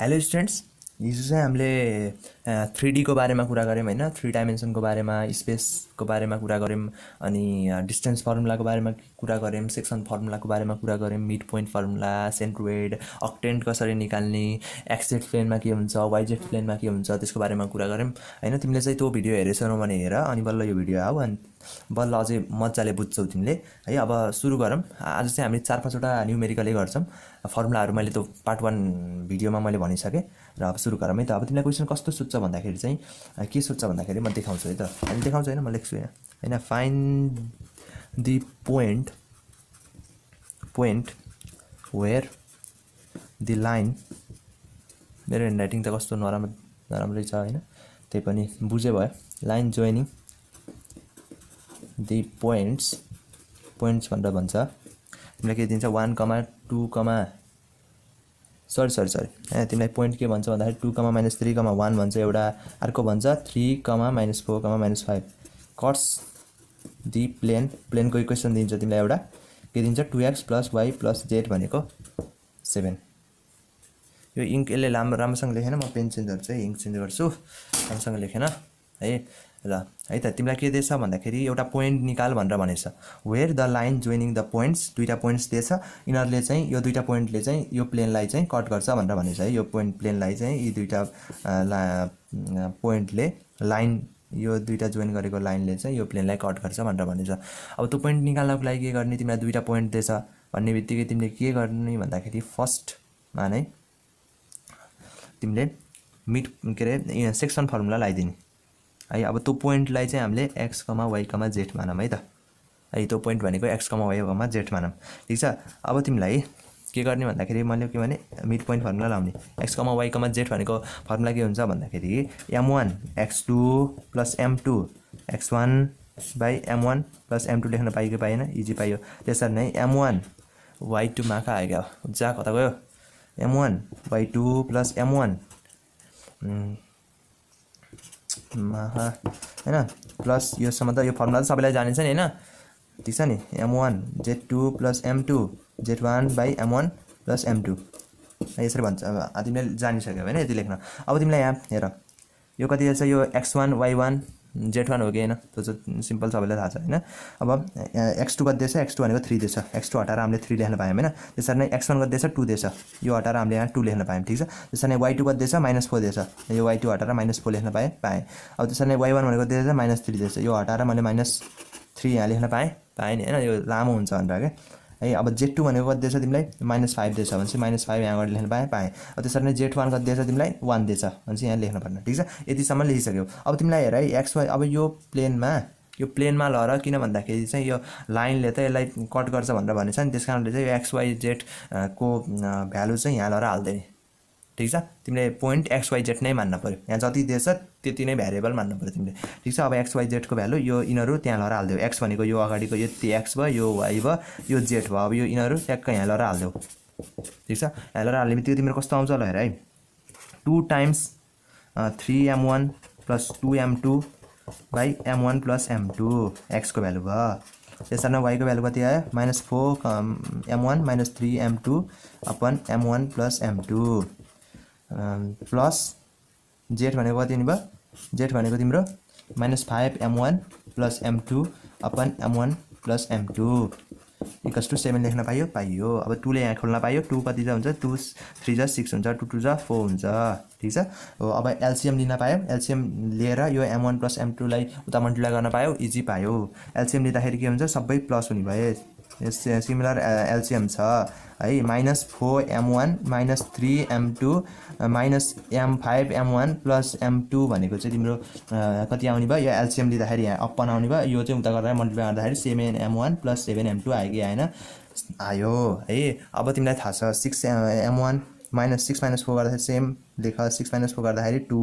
Hello students हिजो चाहिँ हामीले थ्री डीको बारेमा कुरा गऱ्यौँ होइन थ्री डाइमेन्सनको बारेमा स्पेसको बारेमा कुरा गऱ्यौँ अनि डिस्टेन्स फर्मुलाको बारेमा कुरा गऱ्यौँ सेक्सन फर्मुलाको बारेमा कुरा गऱ्यौँ mid point formula centroid octant कसरी निकाल्ने एक्सेट प्लेनमा के हुन्छ वाइजेट प्लेनमा के हुन्छ त्यसको बारेमा कुरा गऱ्यौँ होइन तिमीले चाहिँ त्यो भिडियो हेरेछौ भने हेर अनि बल्ल यो भिडियो आऊ अनि बल्ल अझै मजाले बुझ्छौ तिमीले है अब सुरु गरौँ आज चाहिँ हामी चार पाँचवटा न्युमेरिकलै गर्छौँ फर्मुलाहरू मैले त्यो पार्ट वान भिडियोमा मैले भनिसकेँ र अब सुरु गरौँ है त अब तिमीलाई क्वेसन कस्तो सुत्छ भन्दाखेरि चाहिँ के सोध्छ भन्दाखेरि म देखाउँछु है त अहिले देखाउँछु होइन म लेख्छु होइन होइन find the point point where the line मेरो ह्यान्ड राइटिङ त कस्तो नराम्रो नराम्रै छ होइन त्यही पनि बुझे भयो line joining the points points भनेर भन्छ तिमीलाई के दिन्छ one comma two comma sorry sorry sorry होइन तिमीलाई पोइन्ट के भन्छ भन्दाखेरि two comma minus three comma one भन्छ एउटा अर्को भन्छ three comma minus four comma minus five cuts the plane प्लेनको इक्वेसन दिन्छ तिमीलाई एउटा के दिन्छ two x plus y plus z भनेको सेभेन यो इङ्क यसले लामो राम्रोसँग लेखेन म पेन चेन्जहरू चाहिँ इङ्क चेन्ज गर्छु राम्रोसँग लेखेन है र है त तिमीलाई के दिएछ भन्दाखेरि एउटा पोइन्ट निकाल भनेर भनेछ where the line joining the points दुईवटा पोइन्ट्स दिएछ यिनीहरूले चाहिँ यो दुईवटा पोइन्टले चाहिँ यो प्लेनलाई चाहिँ कट गर्छ भनेर भनेछ है यो पोइन्ट प्लेनलाई चाहिँ यी दुईवटा ला पोइन्टले लाइन यो दुईवटा जोइन गरेको लाइनले चाहिँ यो प्लेनलाई कट गर्छ भनेर भनेछ अब त्यो पोइन्ट निकाल्नको लागि के गर्ने तिमीलाई दुईवटा पोइन्ट दिएछ भन्ने बित्तिकै तिमीले के गर्ने भन्दाखेरि फर्स्टमा नै तिमीले मिड के अरे सेक्सन फर्मुला लगाइदिने है अब त्यो पोइन्टलाई चाहिँ हामीले एक्स कमा वाइकमा जेठ मानौँ है त है त्यो पोइन्ट भनेको एक्स कमा जेठ मानौँ ठिक छ अब तिमीलाई के गर्ने भन्दाखेरि मैले के भने मिड पोइन्ट फर्मुला लाउने x comma y comma z भनेको फर्मुला के हुन्छ भन्दाखेरि m one x two plus m two x one by m one plus m two लेख्न पाइयो कि पाएन इजी पाइयो त्यसरी नै एम वान वाइ टू कहाँ आयो क्या जा कता गयो m one y two plus m one होइन प्लस योसम्म त यो फर्मुला त सबैलाई जानेछ नि होइन ठिक छ नि m one z two plus m two z one by m one plus m two यसरी भन्छ अब तिमीले जानिसक्यो होइन यति लेख्न अब तिमीलाई यहाँ हेर यो कति रहेछ यो x one y one z one हो कि होइन त्यो चाहिँ सिम्पल सबैलाई थाहा छ होइन अब एक्स टू कति दिएछ एक्स टू भनेको थ्री दिएछ एक्स टू हटाएर हामीले थ्री लेख्न पायौँ होइन त्यसरी नै एक्स वान कति दिएछ टू दिएछ यो हटाएर हामीले यहाँ टू लेख्न पायौँ ठिक छ त्यसरी नै वाइ टू कति दिएछ माइनस फोर दिएछ यो वाइ टू हटाएर माइनस फोर लेख्न पाएँ पाएँ अब त्यसरी नै वाइ वान भनेको दिएछ माइनस थ्री दिएछ यो हटाएर मैले माइनस थ्री यहाँ लेख्न पाएँ पाएँ नि होइन यो लामो हुन्छ भनेर क्या है अब जेड टू भनेको कति दिएछ तिमीलाई माइनस फाइभ दिएछ भने चाहिँ माइनस फाइभ यहाँबाट लेख्नु पाएँ पाएँ अब त्यसरी नै जेड वान कति दिएछ तिमीलाई वान दिएछ भने चाहिँ यहाँ पर्ने ठिक छ यतिसम्म लेखिसक्यो अब तिमीलाई हेर है एक्सवाई अब यो प्लेनमा यो प्लेनमा लर किन भन्दाखेरि चाहिँ यो लाइनले त यसलाई कट गर्छ भनेर भनेछ नि त्यस कारणले चाहिँ यो एक्सवाई जेडको भ्यालु चाहिँ यहाँ लर हाल्दैन ठिक छ तिमीले पोइन्ट एक्सवाइजेड नै मान्नु पऱ्यो यहाँ जति दिएछ त्यति नै भ्यारिएबल मान्नु पऱ्यो तिमीले ठिक छ अब एक्सवाइजेडको भ्यालु यो यिनीहरू त्यहाँ लगेर हालिदेऊ एक्स भनेको यो अगाडिको यति एक्स भयो यो वाइ भयो यो जेड भयो अब यो यिनीहरू ट्याक्क यहाँ लर हालिदेऊ ठिक छ यहाँ लर हाल्ने बित्तिकै तिम्रो कस्तो आउँछ होला हेर है two times three m one plus two m two by m one plus m two एक्सको भ्यालु भयो नै वाइको भ्यालु कति आयो minus four m one minus three m two upon m one plus m two plus z भनेको कति भयो z भनेको तिम्रो minus five m one plus m two upon m one plus m two equals two seven लेख्न पाइयो पाइयो अब टूले यहाँ खोल्न पाइयो टू कति जा हुन्छ टू थ्री जा सिक्स हुन्छ टू टू जा फोर हुन्छ ठिक छ हो अब एलसिएम लिन पायो एलसिएम लिएर यो एम वान प्लस एम टूलाई उता मल्टिप्लाई गर्न पायो इजी पायो एलसिएम लिँदाखेरि के हुन्छ सबै प्लस हुने भयो सिमिलर एल्सियम uh, छ है minus four m one minus three m two minus m five m one plus m two भनेको चाहिँ तिम्रो uh, कति आउने भयो यो एल्सियम लिँदाखेरि यहाँ अप्पन आउने भयो यो चाहिँ उता गरेर मल्टिप्लाई गर्दाखेरि seven m one plus seven m two आयो कि आएन आयो है अब तिमीलाई थाहा छ six m one minus six minus four गर्दाखेरि सेम लेख सिक्स माइनस फोर गर्दाखेरि टू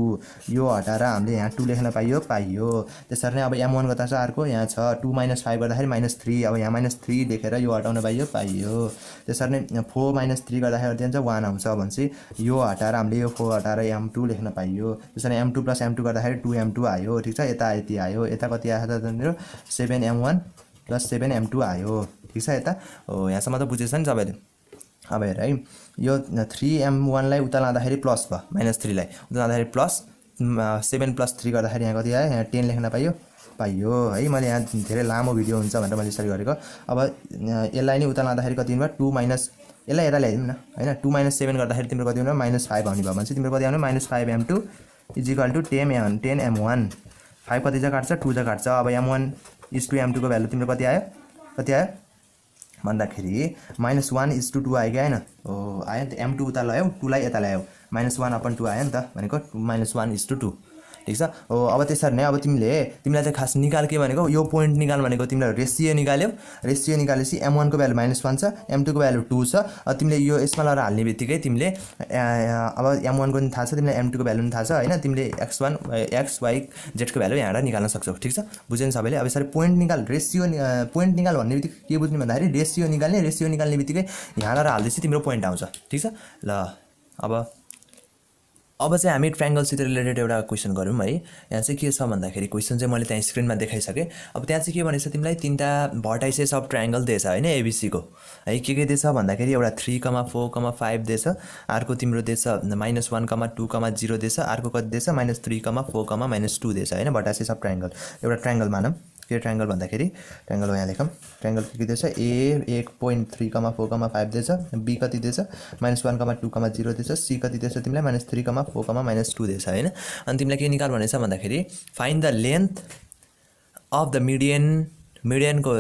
यो हटाएर हामीले यहाँ टू लेख्न पाइयो पाइयो त्यसरी नै अब एम वान गर्दा छ अर्को यहाँ छ टू माइनस फाइभ गर्दाखेरि माइनस थ्री अब यहाँ माइनस थ्री लेखेर यो हटाउन पाइयो पाइयो त्यसरी नै फोर माइनस थ्री गर्दाखेरि चाहिँ वान आउँछ भनेपछि यो हटाएर हामीले यो फोर हटाएर एम टू लेख्न पाइयो त्यसरी m two plus m two गर्दाखेरि टू एम टू आयो ठिक छ यता यति आयो यता कति आएको छ त्यहाँनिर seven m one plus seven m two आयो ठिक छ यता हो यहाँसम्म त बुझेछ नि तपाईँले अब हेर है यो थ्री एम वानलाई उता लाँदाखेरि प्लस भयो माइनस थ्रीलाई उता लाँदाखेरि प्लस सेभेन प्लस थ्री गर्दाखेरि यहाँ कति आयो यहाँ टेन लेख्न पाइयो पाइयो है मैले यहाँ धेरै लामो भिडियो हुन्छ भनेर मैले यसरी गरेको अब यसलाई नि उता लाँदाखेरि कति भयो टू माइनस यसलाई यता ल्याइदिउँ न होइन टू माइनस सेभेन गर्दाखेरि तिम्रो कति हुनु माइनस फाइभ आउने भयो भने चाहिँ तिम्रो कति आउनु minus five m two equal two ten m ten m one five कति चाहिँ काट्छ टू चाहिँ काट्छ अब m one is two m टूको भ्यालु तिम्रो कति आयो कति आयो भन्दाखेरि minus one is two two आयो कि आएन हो आयो नि त एम टू उता ल्यायो टूलाई यता ल्यायो माइनस वान अपन टू आयो नि त भनेको minus one is two two ठिक छ अब त्यसरी नै अब तिमीले तिमीलाई चाहिँ खास निकाल के भनेको यो पोइन्ट निकाल भनेको तिमीलाई रेसियो निकाल्यौ रेसियो निकालेपछि एम वानको भ्यालु माइनस वान छ एम टूको भ्यालु टू छ तिमीले यो यसमा लगाएर हाल्ने बित्तिकै तिमीले अब एम वानको पनि थाहा छ तिमीलाई एम टूको भ्यालु पनि थाहा छ होइन तिमीले एक्स वान एक्स वाइ जेडको भ्यालु यहाँबाट निकाल्न सक्छौ ठिक छ बुझ्यो नि सबैले अब यसरी पोइन्ट निकाल रेसियो पोइन्ट निकाल भन्ने बित्तिकै के बुझ्ने भन्दाखेरि रेसियो निकाल्ने रेसियो निकाल्ने बित्तिकै यहाँ लगाएर हाल्दैछ तिम्रो पोइन्ट आउँछ ठिक छ ल अब अब चाहिँ हामी ट्राइङ्गलसित रिलेटेड एउटा क्वेसन गरौँ है यहाँ चाहिँ के छ भन्दाखेरि क्वेसन चाहिँ मैले त्यहाँ स्क्रिनमा देखाइसकेँ अब त्यहाँ चाहिँ के भनेको छ तिमीलाई तिनवटा भर्टाइसेस अफ ट्राइङ्गल दिएछ होइन एबिसीको है के के दिएछ भन्दाखेरि एउटा three comma four comma five दिएछ अर्को तिम्रो दिएछ minus one comma two comma zero दिएछ अर्को कति दिएछ minus three comma four comma minus two दिएछ होइन भर्टाइसेस अफ ट्राइङ्गल एउटा ट्राङ्गल मानौँ के ट्राङ्गल भन्दाखेरि ट्राङ्गल यहाँ लेखौँ ट्राङ्गल के के दिएछ ए एक point three comma four comma five दिएछ बी कति दिएछ minus one comma two comma zero दिएछ सी कति दिएछ तिमीलाई minus three comma four comma minus two दिएछ होइन अनि तिमीलाई के निकाल भनेछ भन्दाखेरि find the length of the median मिडियनको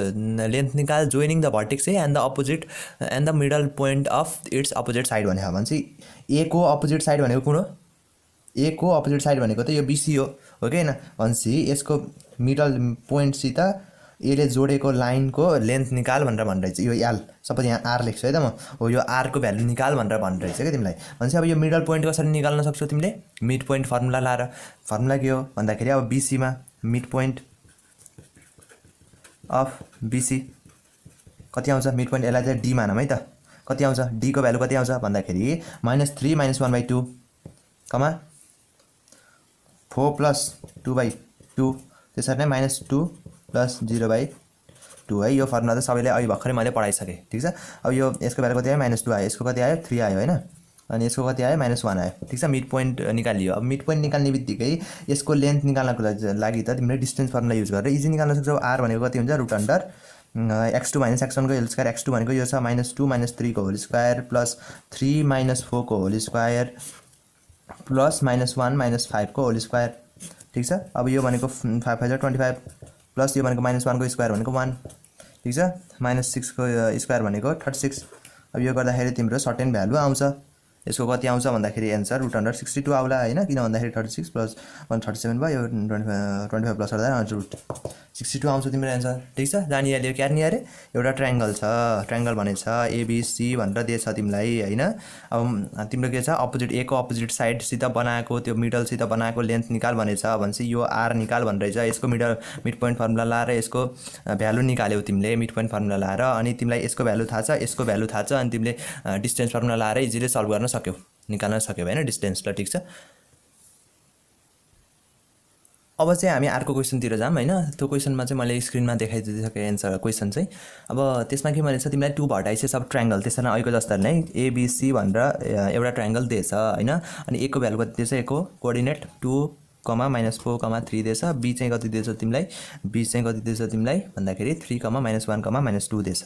लेन्थ निकाल जोइनिङ द भर्टिक्स है and the opposite end the middle point of its opposite side भनेको भने चाहिँ ए को अपोजिट साइड भनेको कुन हो ए को अपोजिट साइड भनेको त यो बिसी हो हो कि होइन भनेपछि यसको मिडल पोइन्टसित यसले जोडेको लाइनको लेन्थ निकाल भनेर भन्दैछ यो एल सपोज यहाँ आर लेख्छु है त म हो यो आरको भ्यालु निकाल भनेर भन्दैछ क्या तिमीलाई भनेपछि अब यो मिडल पोइन्ट कसरी निकाल्न सक्छौ तिमीले मिड पोइन्ट फर्मुला लाएर फर्मुला के हो भन्दाखेरि अब बिसीमा मिड पोइन्ट अफ बिसी कति आउँछ मिड पोइन्ट यसलाई चाहिँ डी मानौँ है त कति आउँछ डीको भ्यालु कति आउँछ भन्दाखेरि minus three minus one by two comma four plus two by two त्यसरी नै minus two plus zero by two है यो फर्मुला त सबैलाई अहिले भर्खरै मैले पढाइसकेँ ठिक छ अब यो यसको भ्याल कति आयो माइनस टू आयो यसको कति आयो थ्री आयो होइन अनि यसको कति आयो माइनस वान आयो ठिक छ मिड पोइन्ट निकालियो अब मिड पोइन्ट निकाल्ने बित्तिकै यसको लेन्थ निकाल्नको लागि त तिमीले डिस्टेन्स फर्मुला युज गरेर इजी निकाल्न सक्छौ आर भनेको कति हुन्छ root under x two minus x वानको होल स्क्वायर एक्स टू भनेको यो छ माइनस टू माइनस थ्रीको whole square plus three minus फोरको whole square plus minus one minus फाइभको होल स्क्वायर ठिक छ अब यो भनेको five five twenty five plus यो भनेको माइनस वानको स्क्वायर भनेको वान ठिक छ माइनस सिक्सको स्क्वायर भनेको थर्टी सिक्स अब यो गर्दाखेरि तिम्रो सर्टेन भ्यालु आउँछ यसको कति आउँछ भन्दाखेरि answer root hundred sixty two आउला होइन किन भन्दाखेरि thirty six plus one thirty seven भयो twenty five twenty five plus गर्दा रुट सिक्सटी टू आउँछ तिम्रो एन्सर ठिक छ जहाँनिर लियो क्यार अरे एउटा ट्राइङ्गल छ ट्राइङ्गल भने छ एबिसी भनेर दिएछ तिमीलाई होइन अब तिम्रो के छ अपोजिट ए को अपोजिट साइडसित बनाएको त्यो मिडलसित बनाएको लेन्थ निकाल भनेछ भनेपछि यो आर निकाल भनेर रहेछ यसको मिडल मिड पोइन्ट फर्मुला लाएर यसको भ्यालु निकाल्यौ तिमीले मिड पोइन्ट फर्मुला लाएर अनि तिमीलाई यसको भ्यालु थाहा छ यसको भ्यालु थाहा छ अनि तिमीले डिस्टेन्स फर्मुला लाएर इजिली सल्भ गर्न सक्यो निकाल्न सक्यो होइन डिस्टेन्स ल ठिक छ अब चाहिँ हामी अर्को क्वेसनतिर जाऊँ होइन त्यो क्वेसनमा चाहिँ मैले स्क्रिनमा देखाइदिइसकेँ एन्सर क्वेसन चाहिँ अब त्यसमा के भनेको छ तिमीलाई टु भटाइस सब ट्राइङ्गल त्यसमा अहिलेको जस्तो नै एबिसी भनेर एउटा ट्राइङ्गल दिएछ होइन अनि एकको भ्यालु कति दिएछ एकको coordinate two comma minus four comma three दिएछ बी चाहिँ कति दिएछ तिमीलाई बी चाहिँ कति दिएछ तिमीलाई भन्दाखेरि three comma minus one comma minus two दिएछ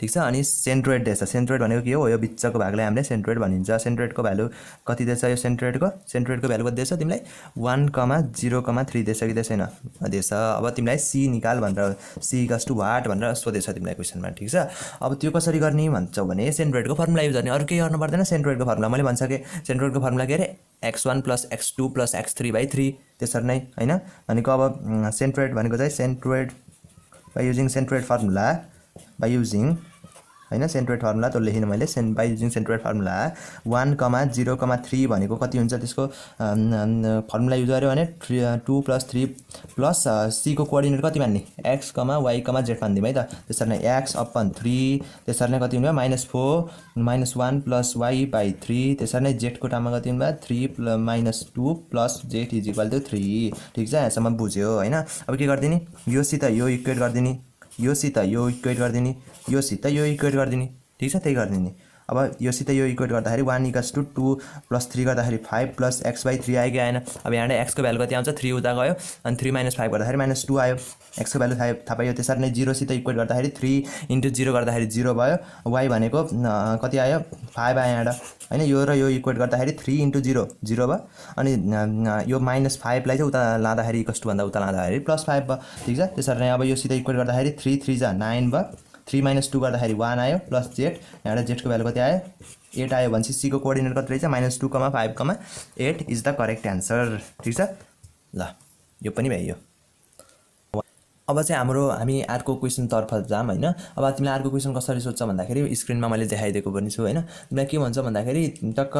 ठिक छ अनि सेन्ट्रोइड दिएछ सेन्ट्रोइड भनेको के हो यो बिचको भागलाई हामीले सेन्ट्रोइड भनिन्छ सेन्ट्रोइडको भ्यालु कति दिएछ यो सेन्ट्रोइडको सेन्ट्रोइडको भ्यालु कति दिएछ तिमीलाई one comma zero comma three दिएछ कि देछ दिएछ अब तिमीलाई सी निकाल भनेर सी कस टू वाट भनेर सोधेछ तिमीलाई क्वेसनमा ठिक छ अब त्यो कसरी गर्ने भन्छौ भने सेन्ट्रोइडको फर्मुला युज गर्ने अरू केही गर्नु पर्दैन सेन्ट्रोइडको फर्मुला मैले भन्छ कि सेन्ट्रोइडको फर्मुला के अरे x one plus x two plus x three by three त्यसरी नै होइन भनेको अब सेन्ट्रोइड भनेको चाहिँ centroid by using centroid formula by using होइन सेन्ट्रोइड फर्मुला त्यो लेखेँ मैले cent by using centroid formula one comma zero comma three भनेको कति हुन्छ त्यसको फर्मुला युज गर्यो भने three two plus three plus सीको कोअर्डिनेट कति मान्ने x comma y comma z मानिदिउँ है त त्यसरी नै एक्स अपन थ्री त्यसरी नै कति हुनुभयो minus four minus one plus y by three त्यसरी नै जेडको टामा कति हुनुभयो थ्री प्ल minus two plus z is equal to three ठिक छ यहाँसम्म बुझ्यो होइन अब के गरिदिने योसित यो इक्वेट गरिदिने योसित यो इक्वेट गरिदिने योसित यो इक्वेट गरिदिने ठिक छ त्यही गरिदिने अब योसित यो इक्वेट गर्दाखेरि one equals two two plus three गर्दाखेरि five plus x by three आयो कि अब यहाँनिर एक्सको भ्यालु कति आउँछ थ्री उता गयो अनि थ्री माइनस फाइभ गर्दाखेरि माइनस टू आयो एक्सको भ्यालु थाहा थाहा पायो त्यसरी नै जिरोसित इक्वेट गर्दाखेरि थ्री इन्टु जिरो गर्दाखेरि जिरो भयो वाइ भनेको कति आयो फाइभ आयो यहाँबाट होइन यो र यो इक्वेट गर्दाखेरि थ्री इन्टु जिरो जिरो भयो अनि यो माइनस फाइभलाई चाहिँ उता लाँदाखेरि इक्वस टूभन्दा उता लाँदाखेरि प्लस फाइभ भयो ठिक छ त्यसरी नै अब योसित इक्वेट गर्दाखेरि थ्री थ्री जा नाइन भयो थ्री माइनस टू गर्दाखेरि वान आयो प्लस जेड यहाँबाट जेडको भ्यालु कति आयो एट आयो भनेपछि सीको कोअर्डिनेट कति रहेछ minus two comma five comma eight is the correct answer ठिक छ ल यो पनि भ्याइयो अब चाहिँ हाम्रो हामी अर्को क्वेसनतर्फ जाम होइन अब तिमीलाई अर्को क्वेसन कसरी सोध्छ भन्दाखेरि स्क्रिनमा मैले देखाइदिएको पनि छु होइन तिमीलाई के भन्छ भन्दाखेरि टक्क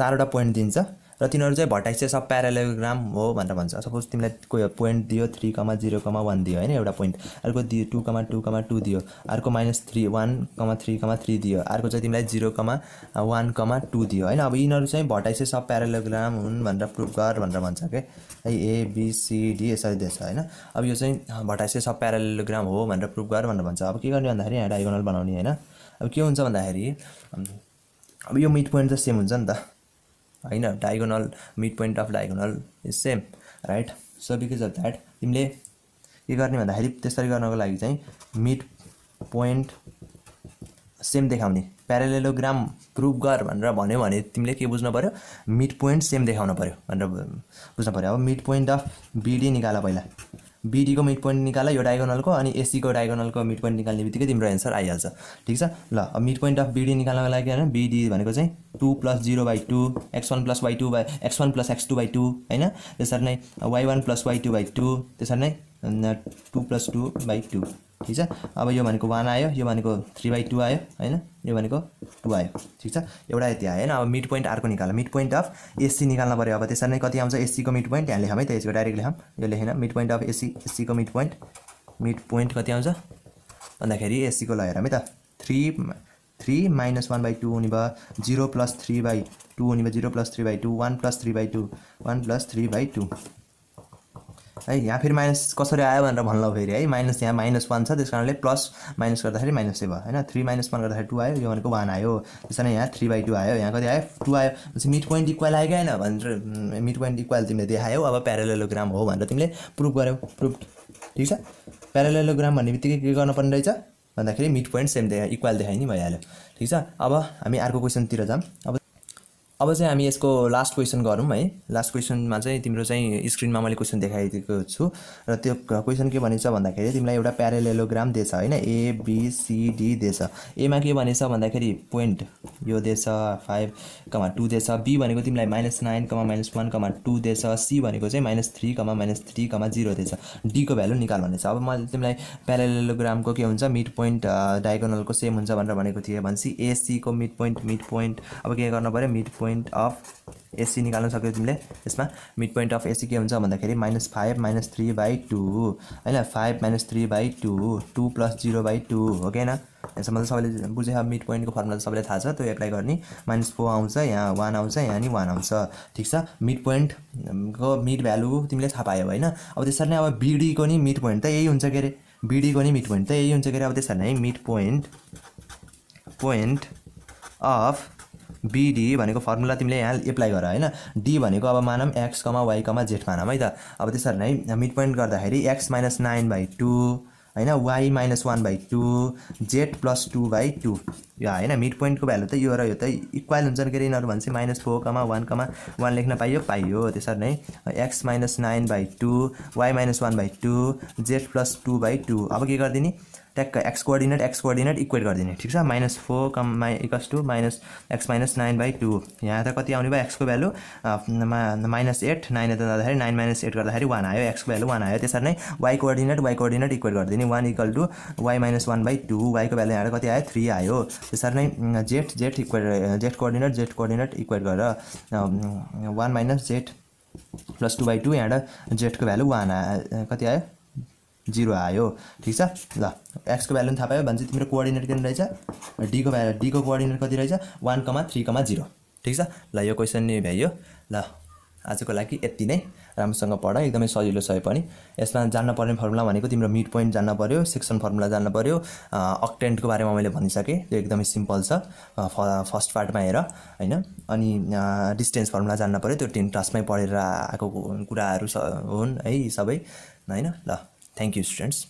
चारवटा पोइन्ट दिन्छ र तिनीहरू चाहिँ भट्टाइस चाहिँ सब प्यारालोग्राम हो भनेर भन्छ सपोज तिमीलाई कोही पोइन्ट दियो three comma zero comma one दियो होइन एउटा पोइन्ट अर्को दियो two comma two comma two दियो अर्को minus three one comma three comma three दियो अर्को चाहिँ तिमीलाई zero comma one comma two दियो होइन अब यिनीहरू चाहिँ भट्टाइस चाहिँ सब प्यारालोग्राम हुन् भनेर प्रुभ गर भनेर भन्छ क्या है एबिसिडी यसरी दिएछ होइन अब यो चाहिँ भट्टाइस चाहिँ सब प्यारालोग्राम हो भनेर प्रुभ गर भनेर भन्छ अब के गर्ने भन्दाखेरि यहाँ डाइगोनल बनाउने होइन अब के हुन्छ भन्दाखेरि अब यो मिड पोइन्ट त सेम हुन्छ नि त होइन diagonal mid point of diagonal is same right so because of that तिमीले के गर्ने भन्दाखेरि त्यसरी गर्नको लागि चाहिँ मिड पोइन्ट सेम देखाउने प्यारालेलोग्राम प्रुभ गर भनेर भन्यो भने तिमीले के बुझ्नु पऱ्यो मिड पोइन्ट सेम देखाउनु पऱ्यो भनेर बुझ्नु पऱ्यो अब मिड पोइन्ट अफ बिडी निकाल पहिला बिडीको मिड पोइन्ट निकाल यो डायगोनलको अनि एसीको डायगोनलको मिड पोइन्ट निकाल्ने बित्तिकै तिम्रो एन्सर आइहाल्छ ठिक छ ल मिड पोइन्ट अफ बिडी निकाल्नको लागि होइन बिडी भनेको चाहिँ two plus zero by two x one plus y two by x one plus x two by two होइन त्यसरी नै y one plus y two by two त्यसरी नै two plus two by two ठिक छ अब यो भनेको वान आयो यो भनेको थ्री बाई टू आयो होइन यो भनेको टू आयो ठिक छ एउटा यति आयो होइन अब मिड पोइन्ट अर्को निकाल्नु मिड पोइन्ट अफ एससी निकाल्नु पऱ्यो अब त्यसरी नै कति आउँछ एससीको मिड पोइन्ट यहाँ लेखौँ है त यसको डाइरेक्ट लेखौँ यो लेखेन मिड पोइन्ट अफ एससी एससीको मिड पोइन्ट मिड पोइन्ट कति आउँछ भन्दाखेरि एससीको ल हेरौँ है त three three minus one by two हुने भयो zero plus three by two हुने भयो zero plus three by two one plus three by two one plus three by two है यहाँ फेरि माइनस कसरी आयो भनेर भन्नुभयो फेरि है माइनस यहाँ माइनस वान छ त्यस कारणले प्लस माइनस गर्दाखेरि माइनसै भयो होइन थ्री माइनस वान गर्दाखेरि टू आयो यो भनेको वान आयो त्यस कारण यहाँ थ्री बाई टू आयो यहाँ कति आयो टू आयो पछि मिड पोइन्ट इक्वल आयो कि होइन भनेर मिड पोइन्ट इक्वल तिमीले देखायौ अब प्यारालेलोग्राम हो भनेर तिमीले प्रुभ गर्यौ प्रुभ ठिक छ प्यारालेलोग्राम भन्ने बित्तिकै के गर्नुपर्ने रहेछ भन्दाखेरि मिड पोइन्ट सेम देखा इक्वल देखाइ नि भइहाल्यो ठिक छ अब हामी अर्को क्वेसनतिर जाऊँ अब अब चाहिँ हामी यसको लास्ट क्वेसन गरौँ है लास्ट क्वेसनमा चाहिँ तिम्रो चाहिँ स्क्रिनमा मैले क्वेसन देखाइदिएको छु र त्यो क्वेसन के भनेको छ भन्दाखेरि तिमीलाई एउटा प्यारालेलोग्राम दिएछ होइन एबिसिडी दिएछ एमा के भनेछ भन्दाखेरि पोइन्ट यो दिएछ फाइभ कमा टू दिएछ बी भनेको तिमीलाई minus nine comma minus one comma two दिएछ सी भनेको चाहिँ minus three comma minus three comma zero दिएछ डीको भ्यालु निकाल भनेछ अब मैले तिमीलाई प्यारालेलोग्रामको के हुन्छ मिड पोइन्ट डायगोनलको सेम हुन्छ भनेर भनेको थिएँ भनेपछि एसीको मिड पोइन्ट मिड पोइन्ट अब के गर्नु पऱ्यो mid point point of AC निकाल्न सक्यो तिमीले यसमा मिड पोइन्ट अफ एसी के हुन्छ भन्दाखेरि minus five minus three by two होइन five minus three by two two plus zero by two हो कि होइन यसमा चाहिँ सबैले बुझ्यो मिड पोइन्टको फर्मुला त सबैलाई थाहा छ त्यो एप्लाई गर्ने माइनस फोर आउँछ यहाँ वान आउँछ यहाँ नि वान आउँछ ठिक छ मिड पोइन्टको मिड भ्यालु तिमीले थाहा पायो होइन अब त्यसरी नै अब बिडीको नि मिड पोइन्ट त यही हुन्छ के अरे बिडीको नि मिड पोइन्ट त यही हुन्छ के अरे अब त्यसरी नै mid point point of BD भनेको फर्मुला तिमीले यहाँ एप्लाई गर होइन डी भनेको अब मानौँ x comma y comma z मानौँ है त अब त्यसरी नै मिड पोइन्ट गर्दाखेरि x minus nine by two होइन y minus one by two z plus two by two यो होइन मिड पोइन्टको भ्यालु त यो र यो त इक्वल नि के अरे यिनीहरू भने चाहिँ minus four comma one comma one लेख्न पाइयो पाइयो त्यसरी नै x minus nine by two y minus one by two z plus two by two अब के गरिदिने ट्याक्क x coordinate x coordinate equate गरिदिने ठिक छ माइनस फोर कम माइ equals two minus x minus nine by two यहाँ त कति आउने भयो एक्सको भ्यालु माइनस एट नाइन यता जाँदाखेरि नाइन माइनस एट गर्दाखेरि वान आयो एक्सको भ्यालु वान आयो त्यसरी नै y coordinate y coordinate equate गरिदिने one equal two y minus one by two वाइको भ्यालु यहाँ कति आयो थ्री आयो त्यसरी नै z z equate z coordinate z coordinate equate गरेर one minus z plus two by two यहाँबाट जेटको भ्यालु वान आयो कति आयो जिरो आयो ठिक छ ल एक्सको भ्यालु थाहा पायो भने तिम्रो कोअर्डिनेट के रहेछ डीको भ्यालु डीको कोअर्डिनेट कति रहेछ one comma three comma zero ठिक छ ल यो क्वेसन नै भ्याइयो ल आजको लागि यति नै राम्रोसँग पढ एकदमै सजिलो यो पनि यसमा जान्न पर्ने फर्मुला भनेको तिम्रो मिड पोइन्ट जान्न पऱ्यो सेक्सन फर्मुला जान्न पऱ्यो अक्टेन्टको बारेमा मैले भनिसकेँ त्यो एकदमै सिम्पल छ फ फर्स्ट पार्टमा हेर होइन अनि डिस्टेन्स फर्मुला जान्न पऱ्यो त्यो टेन क्लासमै पढेर आएको कुराहरू हुन् है सबै होइन ल Thank you, students.